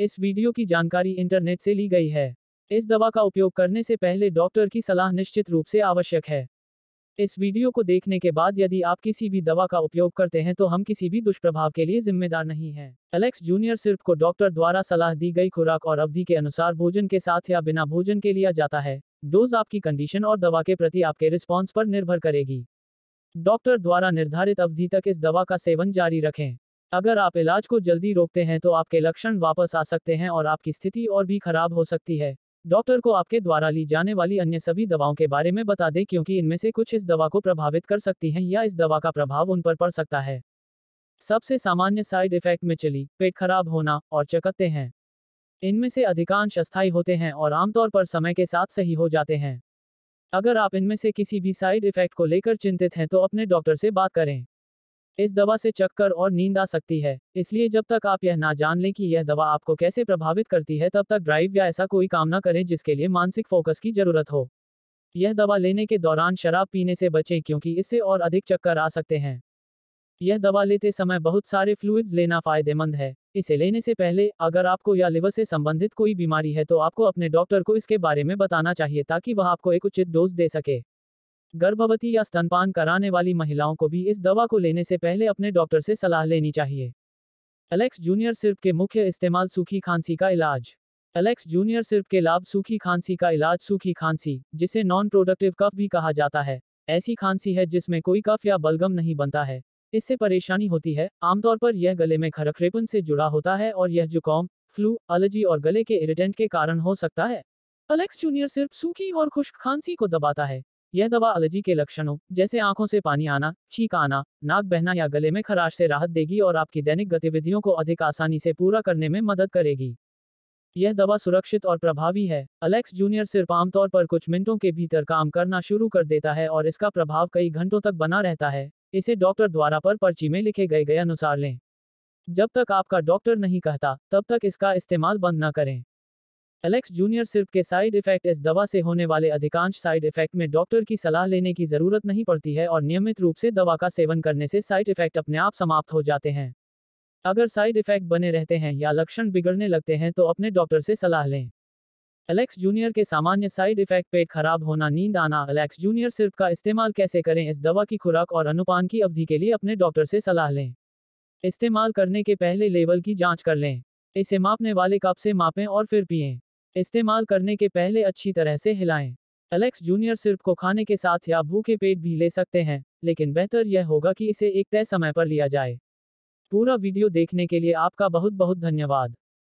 इस वीडियो की जानकारी इंटरनेट से ली गई है इस दवा का उपयोग करने से पहले डॉक्टर की सलाह निश्चित रूप से आवश्यक है इस वीडियो को देखने के बाद यदि आप किसी भी दवा का उपयोग करते हैं तो हम किसी भी दुष्प्रभाव के लिए जिम्मेदार नहीं हैं। एलेक्स जूनियर सिर्फ को डॉक्टर द्वारा सलाह दी गई खुराक और अवधि के अनुसार भोजन के साथ या बिना भोजन के लिया जाता है डोज आपकी कंडीशन और दवा के प्रति आपके रिस्पॉन्स पर निर्भर करेगी डॉक्टर द्वारा निर्धारित अवधि तक इस दवा का सेवन जारी रखें अगर आप इलाज को जल्दी रोकते हैं तो आपके लक्षण वापस आ सकते हैं और आपकी स्थिति और भी खराब हो सकती है डॉक्टर को आपके द्वारा ली जाने वाली अन्य सभी दवाओं के बारे में बता दें क्योंकि इनमें से कुछ इस दवा को प्रभावित कर सकती हैं या इस दवा का प्रभाव उन पर पड़ सकता है सबसे सामान्य साइड इफेक्ट में चली पेट खराब होना और चकत्ते हैं इनमें से अधिकांश अस्थायी होते हैं और आमतौर पर समय के साथ सही हो जाते हैं अगर आप इनमें से किसी भी साइड इफेक्ट को लेकर चिंतित हैं तो अपने डॉक्टर से बात करें इस दवा से चक्कर और नींद आ सकती है इसलिए जब तक आप यह ना जान लें कि यह दवा आपको कैसे प्रभावित करती है तब तक ड्राइव या ऐसा कोई काम ना करें जिसके लिए मानसिक फोकस की जरूरत हो यह दवा लेने के दौरान शराब पीने से बचें क्योंकि इससे और अधिक चक्कर आ सकते हैं यह दवा लेते समय बहुत सारे फ्लूइड्स लेना फायदेमंद है इसे लेने से पहले अगर आपको या लिवर से संबंधित कोई बीमारी है तो आपको अपने डॉक्टर को इसके बारे में बताना चाहिए ताकि वह आपको एक उचित डोज दे सके गर्भवती या स्तनपान कराने वाली महिलाओं को भी इस दवा को लेने से पहले अपने डॉक्टर से सलाह लेनी चाहिए एलेक्स जूनियर सिर्फ के मुख्य इस्तेमाल सूखी खांसी का इलाज एलेक्स जूनियर सिर्फ के लाभ सूखी खांसी का इलाज सूखी खांसी जिसे नॉन प्रोडक्टिव कफ भी कहा जाता है ऐसी खांसी है जिसमें कोई कफ या बलगम नहीं बनता है इससे परेशानी होती है आमतौर पर यह गले में खरखरेपन से जुड़ा होता है और यह जुकाम फ्लू एलर्जी और गले के इरिटेंट के कारण हो सकता है एलेक्स जूनियर सिर्फ सूखी और खुश्क खांसी को दबाता है यह दवा एलर्जी के लक्षणों जैसे आंखों से पानी आना छींक आना नाक बहना या गले में खराश से राहत देगी और आपकी दैनिक गतिविधियों को अधिक आसानी से पूरा करने में मदद करेगी यह दवा सुरक्षित और प्रभावी है अलेक्स जूनियर सिर्फ आमतौर पर कुछ मिनटों के भीतर काम करना शुरू कर देता है और इसका प्रभाव कई घंटों तक बना रहता है इसे डॉक्टर द्वारा पर पर्ची में लिखे गए गए अनुसार लें जब तक आपका डॉक्टर नहीं कहता तब तक इसका इस्तेमाल बंद न करें एलेक्स जूनियर सिर्फ के साइड इफेक्ट इस दवा से होने वाले अधिकांश साइड इफेक्ट में डॉक्टर की सलाह लेने की जरूरत नहीं पड़ती है और नियमित रूप से दवा का सेवन करने से साइड इफेक्ट अपने आप समाप्त हो जाते हैं अगर साइड इफेक्ट बने रहते हैं या लक्षण बिगड़ने लगते हैं तो अपने डॉक्टर से सलाह लें एलेक्स जूनियर के सामान्य साइड इफेक्ट पेट खराब होना नींद आना एलेक्स जूनियर सिर्फ का इस्तेमाल कैसे करें इस दवा की खुराक और अनुपान की अवधि के लिए अपने डॉक्टर से सलाह लें इस्तेमाल करने के पहले लेवल की जांच कर लें इसे मापने वाले कप से मापें और फिर पिएं इस्तेमाल करने के पहले अच्छी तरह से हिलाएं। एलेक्स जूनियर सिर्फ को खाने के साथ या भूखे पेट भी ले सकते हैं लेकिन बेहतर यह होगा कि इसे एक तय समय पर लिया जाए पूरा वीडियो देखने के लिए आपका बहुत बहुत धन्यवाद